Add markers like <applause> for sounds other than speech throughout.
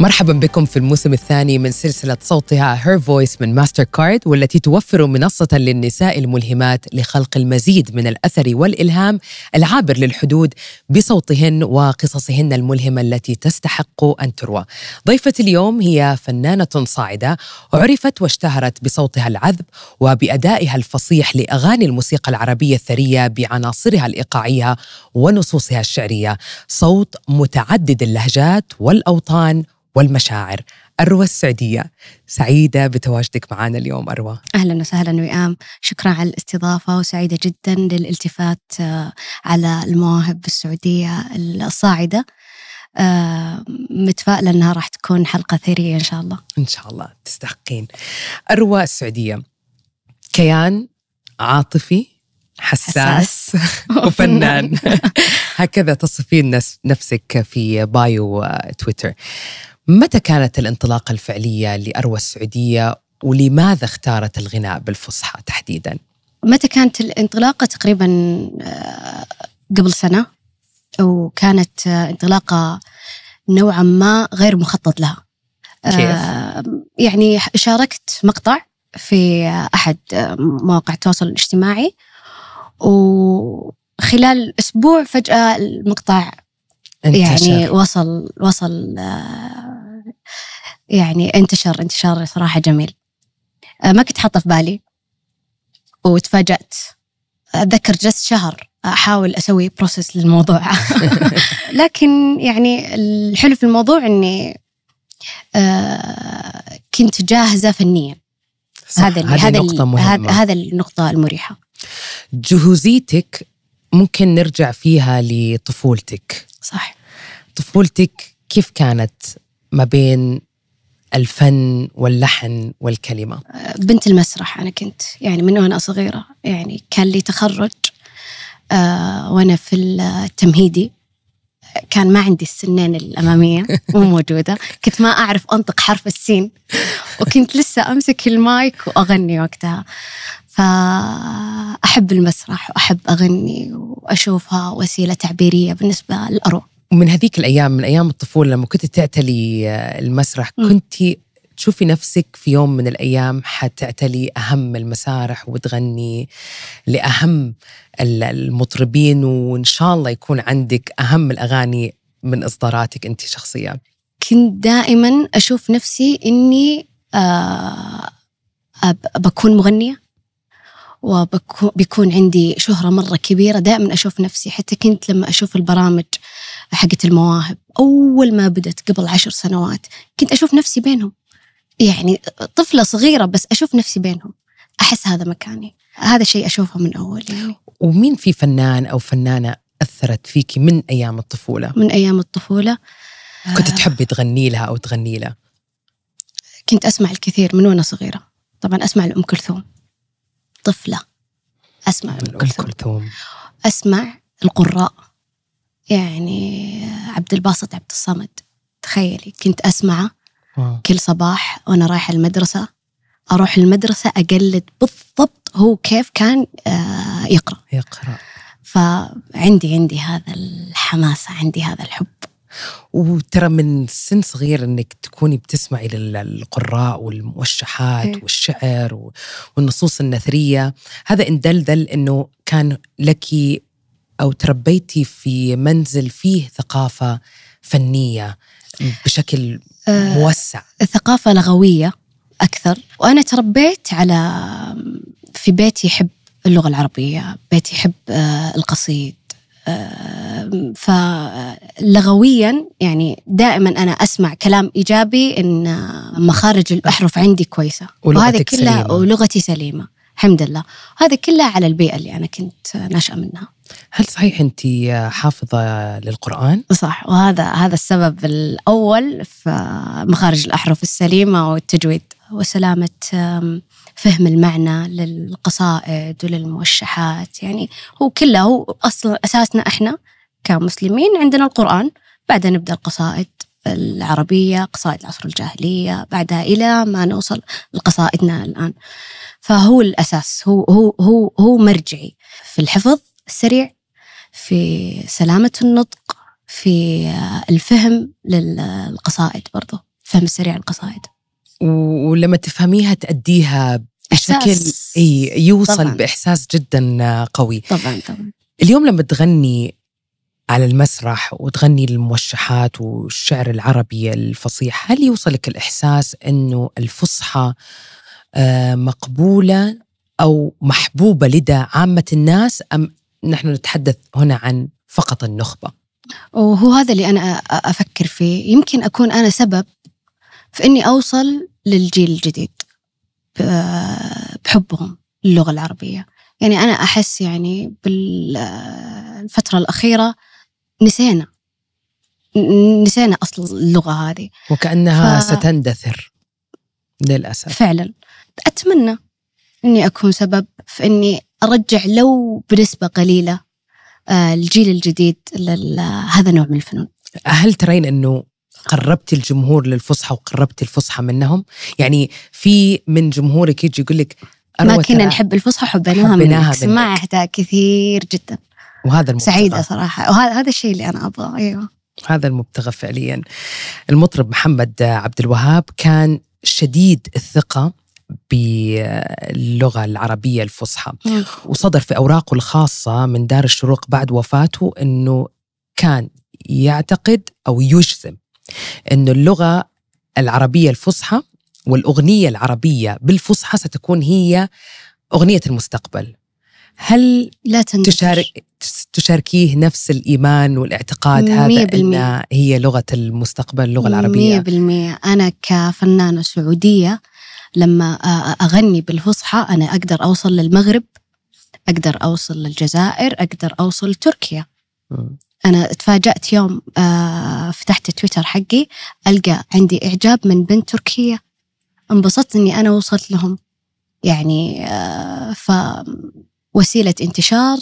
مرحبا بكم في الموسم الثاني من سلسلة صوتها هير فويس من ماستر كارد والتي توفر منصة للنساء الملهمات لخلق المزيد من الأثر والإلهام العابر للحدود بصوتهن وقصصهن الملهمة التي تستحق أن تروى ضيفة اليوم هي فنانة صاعدة عرفت واشتهرت بصوتها العذب وبأدائها الفصيح لأغاني الموسيقى العربية الثرية بعناصرها الإيقاعية ونصوصها الشعرية صوت متعدد اللهجات والأوطان والمشاعر أروى السعودية سعيدة بتواجدك معنا اليوم أروى أهلا وسهلا وئام شكرا على الاستضافة وسعيدة جدا للالتفات آه، على المواهب السعودية الصاعدة آه، متفائلة أنها راح تكون حلقة ثرية إن شاء الله إن شاء الله تستحقين أروى السعودية كيان عاطفي حساس, حساس. <laughs> وفنان <laughs> هكذا تصفين نفسك في بايو آه، تويتر متى كانت الانطلاقة الفعلية لأروى السعودية ولماذا اختارت الغناء بالفصحى تحديدا؟ متى كانت الانطلاقة تقريبا آه، قبل سنة وكانت آه، انطلاقة نوعا ما غير مخطط لها كيف؟ آه، يعني شاركت مقطع في أحد مواقع التواصل الاجتماعي وخلال أسبوع فجأة المقطع انتشر. يعني وصل وصل يعني انتشر انتشار صراحة جميل آه، ما كنت حاطة في بالي وتفاجأت أتذكر جلست شهر أحاول أسوي بروسس للموضوع <laughs> لكن يعني الحلو في الموضوع أني آه، كنت جاهزة فنيا هذا هذا النقطة مهمة. هذا النقطة المريحة جهوزيتك ممكن نرجع فيها لطفولتك صح طفولتك كيف كانت ما بين الفن واللحن والكلمة؟ بنت المسرح أنا كنت يعني من وأنا صغيرة يعني كان لي تخرج آه، وأنا في التمهيدي كان ما عندي السنين الأمامية مو موجودة كنت ما أعرف أنطق حرف السين وكنت لسه أمسك المايك وأغني وقتها فأحب المسرح وأحب أغني وأشوفها وسيلة تعبيرية بالنسبة للأروق ومن هذيك الايام من ايام الطفوله لما كنت تعتلي آه، المسرح كنت تشوفي نفسك في يوم من الايام حتعتلي اهم المسارح وتغني لاهم المطربين وان شاء الله يكون عندك اهم الاغاني من اصداراتك انت شخصيا كنت دائما اشوف نفسي اني آه بكون مغنيه بيكون عندي شهرة مرة كبيرة دائما أشوف نفسي حتى كنت لما أشوف البرامج حقت المواهب أول ما بدت قبل عشر سنوات كنت أشوف نفسي بينهم يعني طفلة صغيرة بس أشوف نفسي بينهم أحس هذا مكاني هذا شيء أشوفه من أول يعني ومين في فنان أو فنانة أثرت فيكي من أيام الطفولة؟ من أيام الطفولة كنت آه. تحبي تغني لها أو تغني لها؟ كنت أسمع الكثير من وأنا صغيرة طبعا أسمع لأم كلثوم طفلة أسمع أم كلثوم أسمع القراء يعني عبد الباسط عبد الصمد تخيلي كنت أسمعه آه. كل صباح وأنا رايحة المدرسة أروح المدرسة أقلد بالضبط هو كيف كان آه، يقرأ يقرأ فعندي عندي هذا الحماسة عندي هذا الحب وترى من سن صغير انك تكوني بتسمعي للقراء والموشحات إيه. والشعر والنصوص النثريه هذا ان دلدل انه كان لك او تربيتي في منزل فيه ثقافه فنيه بشكل أه موسع ثقافه لغويه اكثر وانا تربيت على في بيتي يحب اللغه العربيه بيتي يحب آه، القصيد آه، فلغويا يعني دائما انا اسمع كلام ايجابي ان مخارج الاحرف عندي كويسه وهذه كلها سليمة. ولغتي سليمه الحمد لله هذا كله على البيئه اللي انا كنت ناشئه منها هل صحيح انت حافظه للقران؟ صح وهذا هذا السبب الاول في مخارج الاحرف السليمه والتجويد وسلامه فهم المعنى للقصائد وللموشحات يعني هو كله هو اصلا اساسنا احنا كمسلمين عندنا القران بعدها نبدا القصائد العربية قصائد العصر الجاهلية بعدها إلى ما نوصل لقصائدنا الآن فهو الأساس هو, هو, هو, هو مرجعي في الحفظ السريع في سلامة النطق في آه، الفهم للقصائد برضو فهم السريع للقصائد ولما تفهميها تأديها بشكل اي يوصل طبعًا. باحساس جدا آه، قوي طبعا طبعا اليوم لما تغني على المسرح وتغني للموشحات والشعر العربي الفصيح هل يوصلك الإحساس أنه الفصحى آه، مقبولة أو محبوبة لدى عامة الناس أم نحن نتحدث هنا عن فقط النخبة وهو هذا اللي أنا أفكر فيه يمكن أكون أنا سبب في أني أوصل للجيل الجديد بحبهم للغة العربية يعني أنا أحس يعني بالفترة الأخيرة نسينا نسينا أصل اللغة هذه وكأنها ف... ستندثر للأسف فعلا أتمنى أني أكون سبب في أني ارجع لو بنسبه قليله آه، الجيل الجديد لهذا النوع من الفنون هل ترين انه قربت الجمهور للفصحى وقربت الفصحى منهم يعني في من جمهورك يجي يقول لك ما كنا نحب الفصحى حبيناها حبيناها منك. سمعتها كثير جدا وهذا المبتغى. سعيدة صراحة وهذا هذا الشيء اللي أنا أبغاه أيوه هذا المبتغى فعليا المطرب محمد عبد الوهاب كان شديد الثقة باللغة العربية الفصحى وصدر في أوراقه الخاصة من دار الشروق بعد وفاته أنه كان يعتقد أو يجزم أنه اللغة العربية الفصحى والأغنية العربية بالفصحى ستكون هي أغنية المستقبل هل لا تشارك تشاركيه نفس الإيمان والاعتقاد هذا إن هي لغة المستقبل اللغة العربية 100% أنا كفنانة سعودية لما أغني بالفصحى أنا أقدر أوصل للمغرب أقدر أوصل للجزائر أقدر أوصل لتركيا أنا تفاجأت يوم فتحت تويتر حقي ألقى عندي إعجاب من بنت تركية انبسطت أني أنا وصلت لهم يعني ف وسيلة انتشار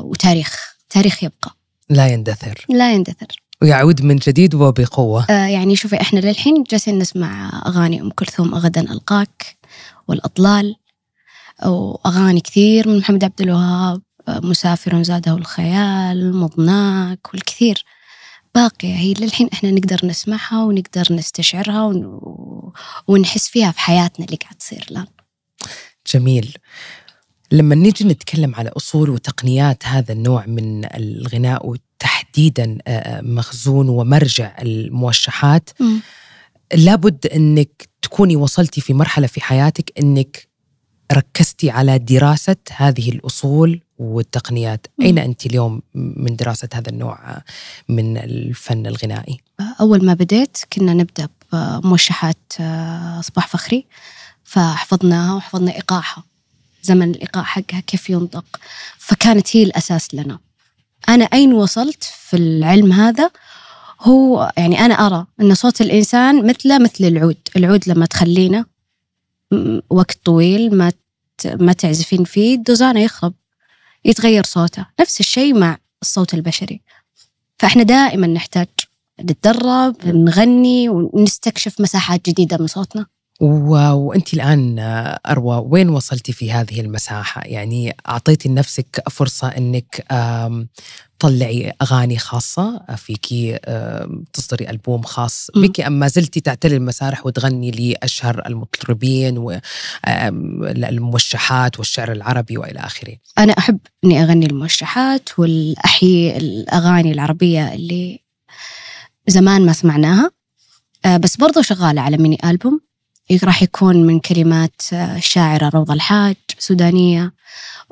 وتاريخ تاريخ يبقى لا يندثر لا يندثر ويعود من جديد وبقوة آه يعني شوفي احنا للحين جالسين نسمع أغاني أم كلثوم غدا ألقاك والأطلال وأغاني كثير من محمد عبد الوهاب آه، مسافر زاده الخيال مضناك والكثير باقية هي للحين احنا نقدر نسمعها ونقدر نستشعرها ون... ونحس فيها في حياتنا اللي قاعد تصير الآن جميل لما نيجي نتكلم على أصول وتقنيات هذا النوع من الغناء تحديدا آه، آه، مخزون ومرجع الموشحات م. لابد انك تكوني وصلتي في مرحله في حياتك انك ركزتي على دراسه هذه الاصول والتقنيات م. أين أنت اليوم من دراسة هذا النوع آه، من الفن الغنائي؟ أول ما بديت كنا نبدأ بموشحات صباح فخري فحفظناها وحفظنا إيقاعها زمن الإيقاع حقها كيف ينطق فكانت هي الأساس لنا أنا أين وصلت في العلم هذا هو يعني أنا أرى أن صوت الإنسان مثله مثل العود العود لما تخلينا وقت طويل ما ما تعزفين فيه دوزانه يخرب يتغير صوته نفس الشيء مع الصوت البشري فإحنا دائما نحتاج نتدرب نغني ونستكشف مساحات جديدة من صوتنا وانت الان آه، اروى وين وصلتي في هذه المساحه؟ يعني اعطيتي لنفسك فرصه انك تطلعي اغاني خاصه فيكي تصدري البوم خاص بك ام ما زلتي تعتلي المسارح وتغني لاشهر المطربين والموشحات والشعر العربي والى اخره؟ انا احب اني اغني الموشحات والاحيي الاغاني العربيه اللي زمان ما سمعناها آه، بس برضو شغالة على ميني ألبوم راح يكون من كلمات آه، الشاعرة روضة الحاج سودانية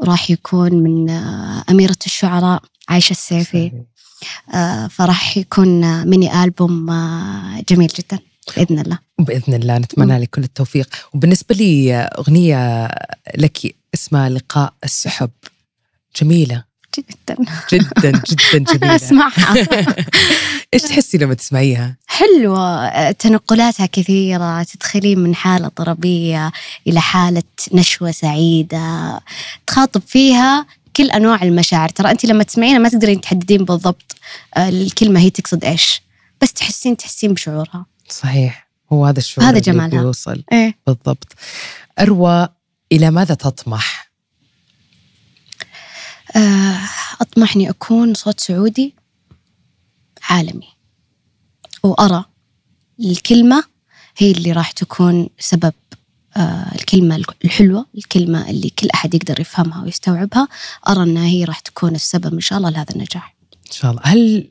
راح يكون من آه، أميرة الشعراء عايشة السيفي آه، فراح يكون ميني ألبوم جميل جدا بإذن الله بإذن الله نتمنى لك كل التوفيق وبالنسبة لي أغنية لك اسمها لقاء السحب جميلة جدا جدا <laughs> جدا جميلة اسمعها <laughs> ايش تحسي لما تسمعيها؟ حلوة تنقلاتها كثيرة تدخلين من حالة طربية إلى حالة نشوة سعيدة تخاطب فيها كل أنواع المشاعر ترى أنت لما تسمعينها ما تقدرين تحددين بالضبط آه، الكلمة هي تقصد إيش بس تحسين تحسين بشعورها صحيح هو هذا الشعور هذا جمالها بيوصل إيه؟ بالضبط أروى إلى ماذا تطمح؟ آه، أطمح أني أكون صوت سعودي عالمي وأرى الكلمة هي اللي راح تكون سبب آه، الكلمة الحلوة الكلمة اللي كل أحد يقدر يفهمها ويستوعبها أرى أنها هي راح تكون السبب إن شاء الله لهذا النجاح إن شاء الله هل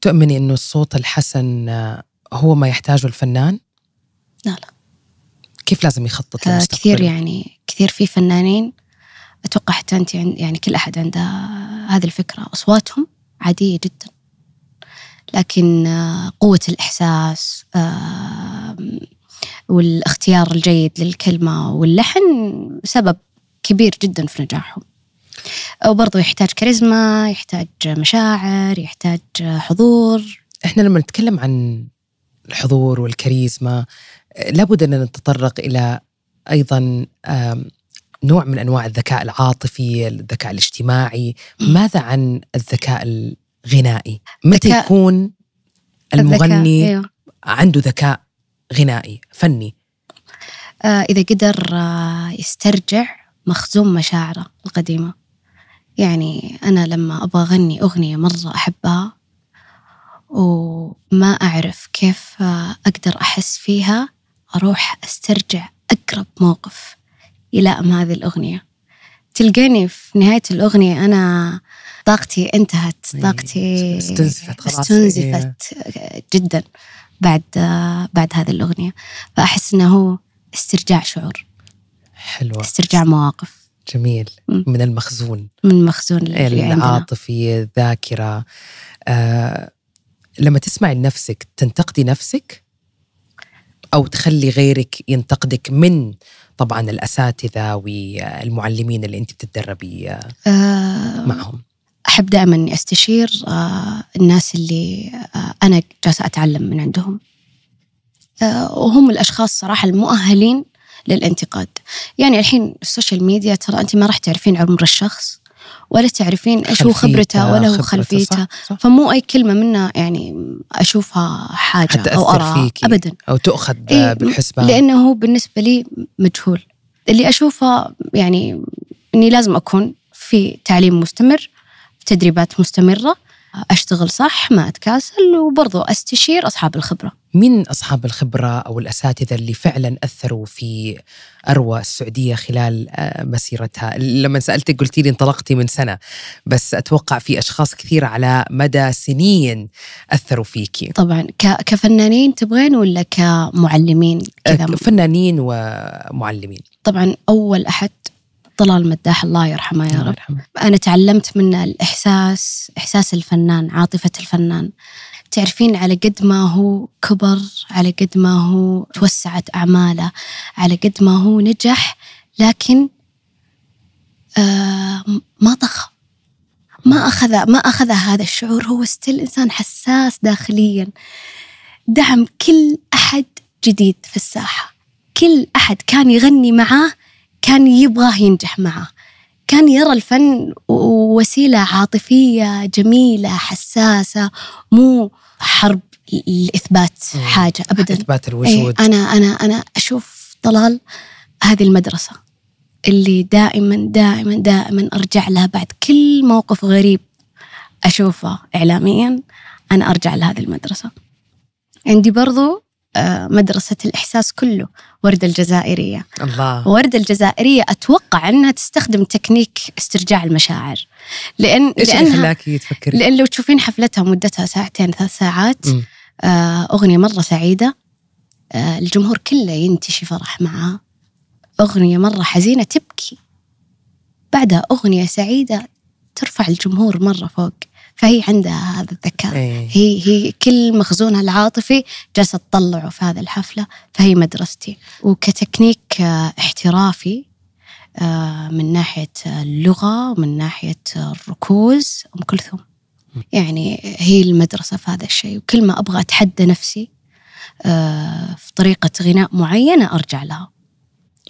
تؤمني أنه الصوت الحسن آه، هو ما يحتاجه الفنان؟ لا لا كيف لازم يخطط لمستقبله؟ كثير يعني كثير في فنانين اتوقع حتى انت يعني كل احد عنده هذه الفكره اصواتهم عاديه جدا لكن آه، قوه الاحساس آه، والاختيار الجيد للكلمه واللحن سبب كبير جدا في نجاحهم وبرضه يحتاج كاريزما يحتاج مشاعر يحتاج حضور احنا لما نتكلم عن الحضور والكاريزما لابد أن نتطرق إلى أيضا نوع من انواع الذكاء العاطفي، الذكاء الاجتماعي، ماذا عن الذكاء الغنائي؟ متى ذكاء يكون المغني الذكاء. أيوه. عنده ذكاء غنائي فني؟ آه إذا قدر آه يسترجع مخزون مشاعره القديمة يعني أنا لما أبغى أغني أغنية مرة أحبها وما أعرف كيف آه، أقدر أحس فيها أروح أسترجع أقرب موقف يلائم هذه الأغنية تلقيني في نهاية الأغنية أنا طاقتي انتهت إيه، طاقتي استنزفت خلاص استنزفت جدا بعد بعد هذه الأغنية فأحس أنه هو استرجاع شعور حلوة استرجاع مواقف جميل من المخزون من المخزون العاطفي الذاكرة آه لما تسمعي لنفسك تنتقدي نفسك او تخلي غيرك ينتقدك من طبعا الاساتذه والمعلمين اللي انت بتتدربي آه، معهم احب دائما اني استشير آه، الناس اللي آه، انا جالسه اتعلم من عندهم وهم الاشخاص صراحه المؤهلين للانتقاد يعني الحين السوشيال ميديا ترى انت ما راح تعرفين عمر الشخص ولا تعرفين ايش هو خبرته ولا هو خلفيته صح صح فمو اي كلمه منها يعني اشوفها حاجه حتأثر او ارى فيكي ابدا او تؤخذ إيه بالحسبان لانه هو بالنسبه لي مجهول اللي اشوفه يعني اني لازم اكون في تعليم مستمر في تدريبات مستمره اشتغل صح ما اتكاسل وبرضه استشير اصحاب الخبره مين أصحاب الخبرة أو الأساتذة اللي فعلا أثروا في أروى السعودية خلال آه، مسيرتها لما سألتك قلت لي انطلقتي من سنة بس أتوقع في أشخاص كثير على مدى سنين أثروا فيك طبعا كفنانين تبغين ولا كمعلمين فنانين ومعلمين طبعا أول أحد طلال مداح الله يرحمه يا رب أنا تعلمت منه الإحساس إحساس الفنان عاطفة الفنان تعرفين على قد ما هو كبر على قد ما هو توسعت أعماله على قد ما هو نجح لكن آه ما ضخم ما أخذ ما أخذ هذا الشعور هو ستيل إنسان حساس داخليا دعم كل أحد جديد في الساحة كل أحد كان يغني معاه كان يبغاه ينجح معاه كان يرى الفن وسيلة عاطفية جميلة حساسة مو حرب الإثبات حاجة أبدا إثبات إيه، الوجود أي أنا أنا أنا أشوف طلال هذه المدرسة اللي دائما دائما دائما أرجع لها بعد كل موقف غريب أشوفه إعلاميا أنا أرجع لهذه المدرسة عندي برضو آه، مدرسة الإحساس كله وردة الجزائرية الله وردة الجزائرية أتوقع أنها تستخدم تكنيك استرجاع المشاعر لأن إيش لأنها خلاكي تفكري؟ لأن لو تشوفين حفلتها مدتها ساعتين ثلاث ساعات آه، أغنية مرة سعيدة آه، الجمهور كله ينتشي فرح معها أغنية مرة حزينة تبكي بعدها أغنية سعيدة ترفع الجمهور مرة فوق فهي عندها هذا الذكاء أيه. هي هي كل مخزونها العاطفي جالسه تطلعه في هذه الحفله فهي مدرستي وكتكنيك آه، احترافي آه، من ناحيه اللغه ومن ناحيه الركوز ام كلثوم يعني هي المدرسه في هذا الشيء وكل ما ابغى اتحدى نفسي آه، في طريقه غناء معينه ارجع لها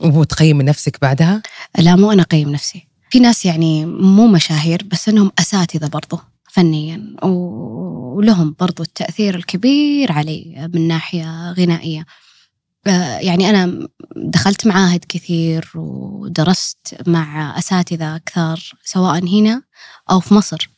وتقيم نفسك بعدها؟ لا مو انا اقيم نفسي في ناس يعني مو مشاهير بس انهم اساتذه برضو فنيا ولهم برضو التأثير الكبير علي من ناحية غنائية آه، يعني أنا دخلت معاهد كثير ودرست مع أساتذة كثار سواء هنا أو في مصر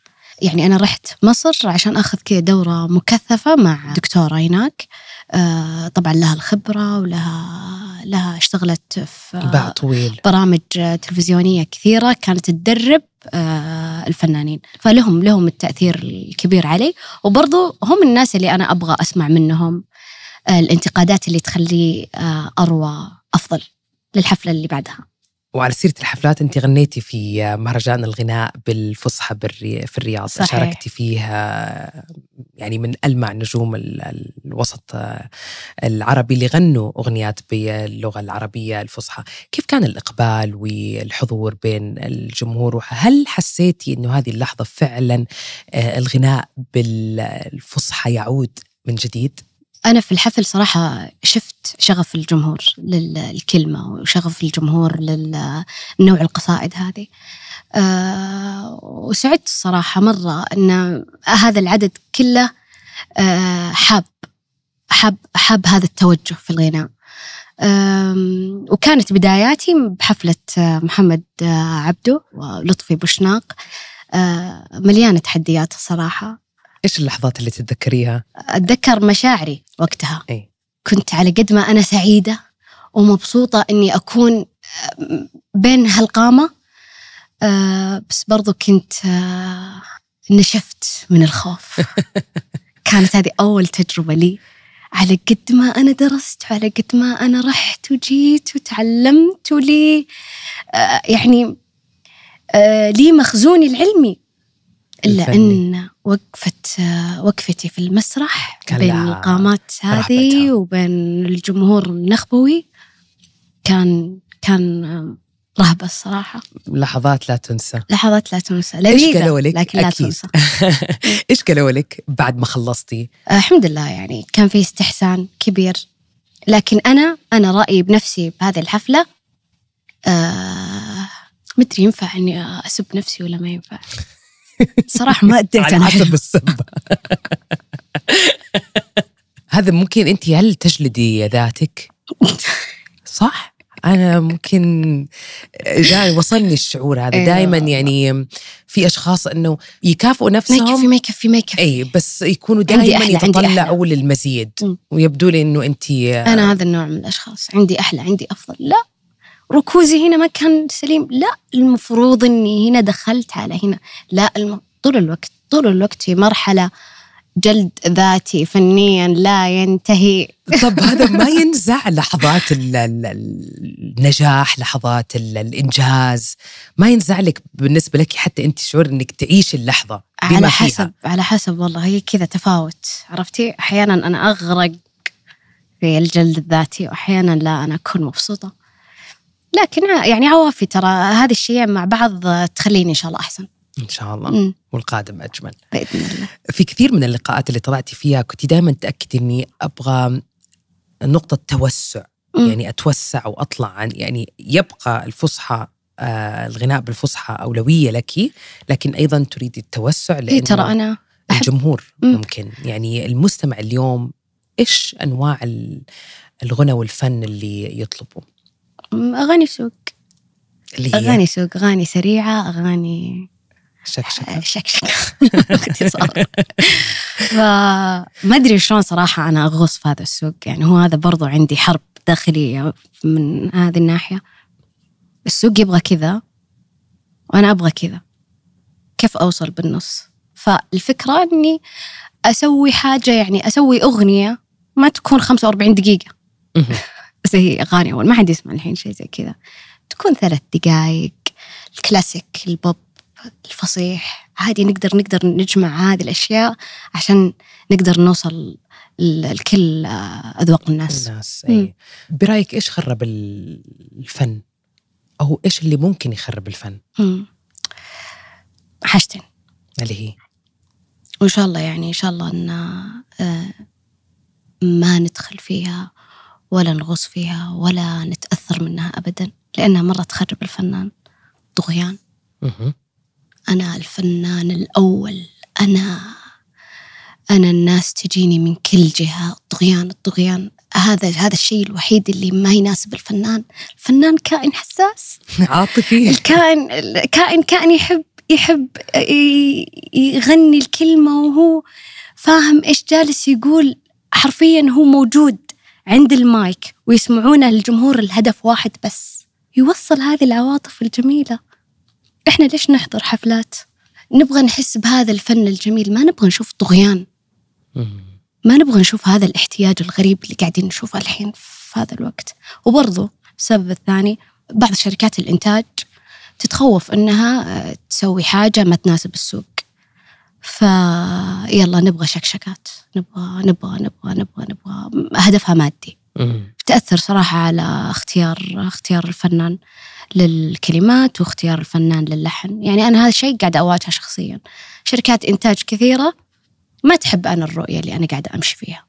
يعني أنا رحت مصر عشان أخذ كذا دورة مكثفة مع دكتورة هناك آه، طبعا لها الخبرة ولها لها اشتغلت في باع طويل برامج تلفزيونية كثيرة كانت تدرب آه، الفنانين فلهم لهم التأثير الكبير علي وبرضو هم الناس اللي أنا أبغى أسمع منهم آه، الانتقادات اللي تخلي آه، أروى أفضل للحفلة اللي بعدها وعلى سيرة الحفلات أنت غنيتي في مهرجان الغناء بالفصحى في الرياض صحيح. شاركتي فيها يعني من ألمع نجوم الوسط العربي اللي غنوا أغنيات باللغة العربية الفصحى كيف كان الإقبال والحضور بين الجمهور وهل حسيتي أنه هذه اللحظة فعلا آه، الغناء بالفصحى يعود من جديد؟ أنا في الحفل صراحة شفت شغف الجمهور للكلمة وشغف الجمهور للنوع القصائد هذه آه، وسعدت الصراحة مرة أن هذا العدد كله آه، حاب حاب حاب هذا التوجه في الغناء وكانت بداياتي بحفلة آه، محمد عبده ولطفي بوشناق مليانة تحديات الصراحة إيش اللحظات اللي تتذكريها؟ أتذكر مشاعري وقتها أي. كنت على قد ما أنا سعيدة ومبسوطة إني أكون آه، بين هالقامة آه، بس برضو كنت آه، نشفت من الخوف <laughs> كانت هذه أول تجربة لي على قد ما أنا درست وعلى قد ما أنا رحت وجيت وتعلمت ولي يعني لي مخزوني العلمي إلا أن وقفة وقفتي في المسرح بين القامات هذه وبين الجمهور النخبوي كان كان رهبة الصراحة لحظات لا تنسى لحظات لا تنسى ايش قالوا لك؟ لكن لا تنسى <laughs> ايش قالوا لك بعد ما خلصتي؟ الحمد لله يعني كان في استحسان كبير لكن أنا أنا رأيي بنفسي بهذه الحفلة آه مدري ينفع إني أسب نفسي ولا ما ينفع صراحه ما اديت على حسب <laughs> السبه <laughs> هذا ممكن انت هل تجلدي ذاتك؟ صح؟ انا ممكن جاي وصلني الشعور هذا إيه. دائما يعني في اشخاص انه يكافئوا نفسهم ما يكفي ما يكفي ما يكفي اي بس يكونوا دائما يتطلعوا للمزيد ويبدو لي انه انت انا هذا النوع من الاشخاص عندي احلى عندي افضل لا ركوزي هنا ما كان سليم لا المفروض اني هنا دخلت على هنا لا الم... طول الوقت طول الوقت في مرحله جلد ذاتي فنيا لا ينتهي طب <laughs> هذا ما ينزع لحظات النجاح لحظات الانجاز ما ينزع لك بالنسبه لك حتى انت شعور انك تعيش اللحظه بما على حسب فيها. على حسب والله هي كذا تفاوت عرفتي احيانا انا اغرق في الجلد الذاتي واحيانا لا انا اكون مبسوطه لكن يعني عوافي ترى هذه الشيء مع بعض تخليني ان شاء الله احسن ان شاء الله مم. والقادم اجمل باذن الله في كثير من اللقاءات اللي طلعتي فيها كنت دائما تاكد اني ابغى نقطه توسع مم. يعني اتوسع واطلع عن يعني يبقى الفصحى آه الغناء بالفصحى اولويه لك لكن ايضا تريدي التوسع إيه لانه ترى انا أحب. الجمهور مم. ممكن يعني المستمع اليوم ايش انواع الغنى والفن اللي يطلبه أغاني سوق اللي هي أغاني سوق أغاني سريعة أغاني شكشكة شكشكة <laughs> باختصار <laughs> فما أدري شلون صراحة أنا أغوص في هذا السوق يعني هو هذا برضو عندي حرب داخلية من هذه الناحية السوق يبغى كذا وأنا أبغى كذا كيف أوصل بالنص فالفكرة أني أسوي حاجة يعني أسوي أغنية ما تكون 45 دقيقة زي اغاني اول ما حد يسمع الحين شيء زي كذا تكون ثلاث دقائق الكلاسيك البوب الفصيح عادي نقدر نقدر نجمع هذه الاشياء عشان نقدر نوصل لكل آه، اذواق الناس الناس اي برايك ايش خرب الفن او ايش اللي ممكن يخرب الفن مم. حاجتين اللي هي وان شاء الله يعني ان شاء الله ان آه، ما ندخل فيها ولا نغوص فيها ولا نتأثر منها أبدا لأنها مرة تخرب الفنان طغيان أنا الفنان الأول أنا أنا الناس تجيني من كل جهة طغيان الطغيان هذا هذا الشيء الوحيد اللي ما يناسب الفنان الفنان كائن حساس <laughs> عاطفي الكائن كائن كائن يحب يحب يغني الكلمة وهو فاهم إيش جالس يقول حرفيا هو موجود عند المايك ويسمعونه الجمهور الهدف واحد بس يوصل هذه العواطف الجميلة إحنا ليش نحضر حفلات؟ نبغى نحس بهذا الفن الجميل ما نبغى نشوف طغيان ما نبغى نشوف هذا الاحتياج الغريب اللي قاعدين نشوفه الحين في هذا الوقت وبرضه السبب الثاني بعض شركات الإنتاج تتخوف أنها آه، تسوي حاجة ما تناسب السوق فيلا نبغى شكشكات نبغى نبغى نبغى نبغى نبغى هدفها مادي تأثر صراحة على اختيار اختيار الفنان للكلمات واختيار الفنان للحن يعني أنا هذا الشيء قاعدة أواجهه شخصيا شركات إنتاج كثيرة ما تحب أنا الرؤية اللي أنا قاعدة أمشي فيها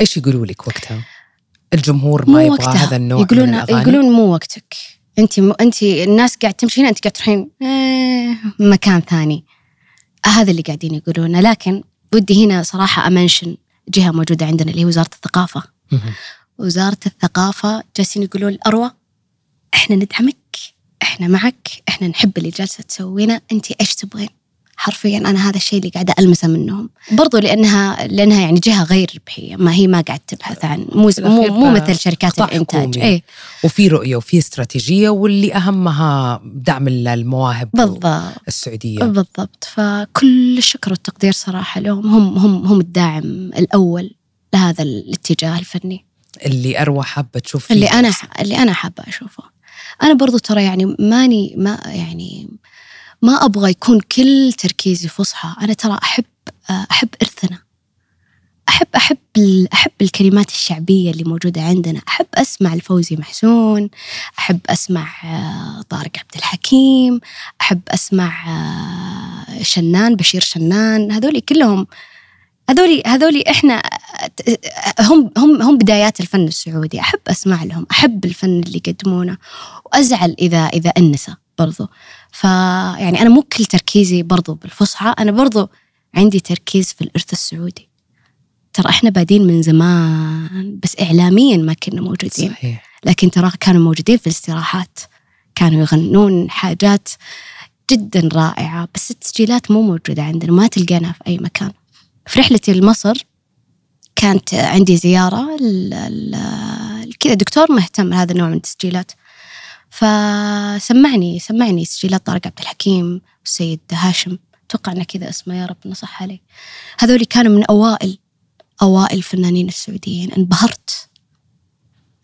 إيش يقولوا لك وقتها؟ الجمهور ما يبغى وقتها. هذا النوع يقولون من الأغاني؟ يقولون مو وقتك انت م... انت الناس قاعد تمشي هنا انت قاعد تروحين إيه، مكان ثاني هذا اللي قاعدين يقولونه لكن ودي هنا صراحة أمنشن جهة موجودة عندنا اللي هي وزارة الثقافة وزارة الثقافة جالسين يقولون أروى احنا ندعمك احنا معك احنا نحب اللي جالسة تسوينه انت ايش تبغين حرفيا انا هذا الشيء اللي قاعده المسه منهم برضو لانها لانها يعني جهه غير ربحيه ما هي ما قاعد تبحث عن مو مو, مو مثل شركات الانتاج اي وفي رؤيه وفي استراتيجيه واللي اهمها دعم المواهب بالضبط السعوديه بالضبط فكل الشكر والتقدير صراحه لهم هم هم هم الداعم الاول لهذا الاتجاه الفني اللي اروى حابه تشوف اللي انا اللي انا حابه اشوفه انا برضو ترى يعني ماني ما يعني ما أبغى يكون كل تركيزي فصحى أنا ترى أحب آه، أحب إرثنا أحب أحب أحب الكلمات الشعبية اللي موجودة عندنا أحب أسمع الفوزي محسون أحب أسمع آه، طارق عبد الحكيم أحب أسمع آه، شنان بشير شنان هذول كلهم هذولي هذولي احنا هم هم هم بدايات الفن السعودي احب اسمع لهم احب الفن اللي يقدمونه وازعل اذا اذا انسى برضو فيعني أنا مو كل تركيزي برضو بالفصحى أنا برضو عندي تركيز في الإرث السعودي ترى إحنا بادين من زمان بس إعلاميا ما كنا موجودين صحيح. لكن ترى كانوا موجودين في الاستراحات كانوا يغنون حاجات جدا رائعة بس التسجيلات مو موجودة عندنا ما تلقانا في أي مكان في رحلتي لمصر كانت عندي زيارة كذا دكتور مهتم بهذا النوع من التسجيلات فسمعني سمعني سجلات طارق عبد الحكيم والسيد هاشم اتوقع انه كذا اسمه يا رب نصح علي هذول كانوا من اوائل اوائل الفنانين السعوديين انبهرت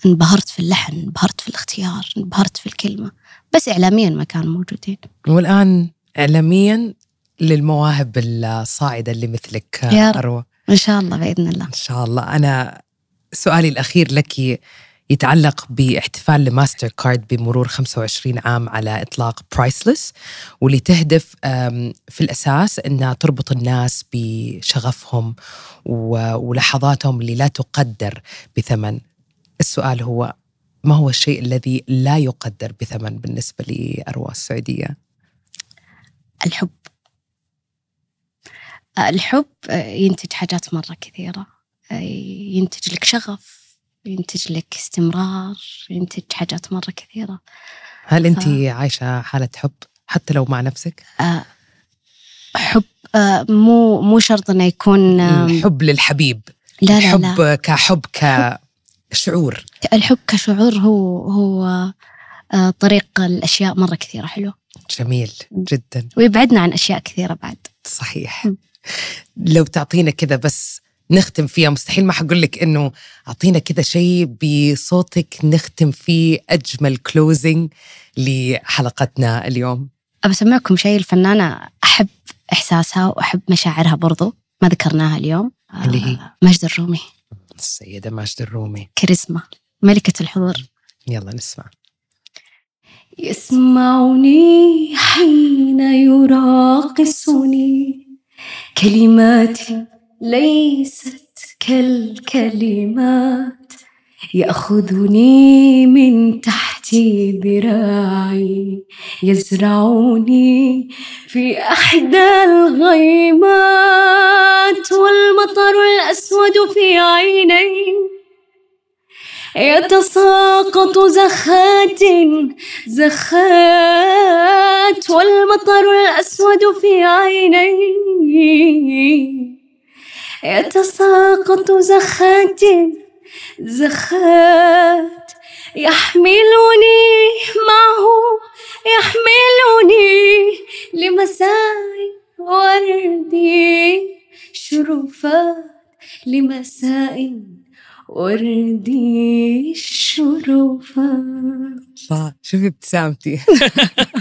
انبهرت في اللحن انبهرت في الاختيار انبهرت في الكلمه بس اعلاميا ما كانوا موجودين والان اعلاميا للمواهب الصاعده اللي مثلك يا رب. اروى ان شاء الله باذن الله ان شاء الله انا سؤالي الاخير لك يتعلق باحتفال لماستر كارد بمرور 25 عام على إطلاق برايسلس واللي تهدف في الأساس أنها تربط الناس بشغفهم ولحظاتهم اللي لا تقدر بثمن السؤال هو ما هو الشيء الذي لا يقدر بثمن بالنسبة لأروى السعودية؟ الحب الحب آه، ينتج حاجات مرة كثيرة آه، ينتج لك شغف ينتج لك استمرار ينتج حاجات مرة كثيرة هل أنت ف... عايشة حالة حب حتى لو مع نفسك؟ آه، حب آه، مو مو شرط انه يكون حب للحبيب لا لا حب لا. كحب كشعور الحب كشعور هو هو آه، طريق الاشياء مره كثيره حلو جميل جدا ويبعدنا عن اشياء كثيره بعد صحيح م. لو تعطينا كذا بس نختم فيها مستحيل ما حقول لك انه اعطينا كذا شيء بصوتك نختم فيه اجمل كلوزنج لحلقتنا اليوم ابى اسمعكم شيء الفنانه احب احساسها واحب مشاعرها برضو ما ذكرناها اليوم اللي هي آه، ماجد الرومي السيده ماجد الرومي كاريزما ملكه الحضور يلا نسمع يسمعني حين يراقصني كلماتي ليست كالكلمات ياخذني من تحتي ذراعي يزرعوني في احدى الغيمات والمطر الاسود في عيني يتساقط زخات زخات والمطر الأسود في عيني يتساقط زخات زخات يحملني معه يحملني لمساء وردي شرفات لمساء وردي الشرفات شوفي ابتسامتي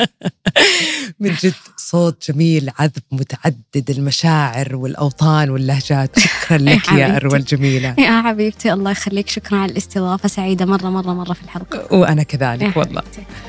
<laughs> من جد صوت جميل عذب متعدد المشاعر والأوطان واللهجات شكرا <laughs> إيه لك يا أروى الجميلة يا إيه حبيبتي الله يخليك شكرا على الاستضافة سعيدة مرة مرة مرة في الحلقة وأنا كذلك إيه والله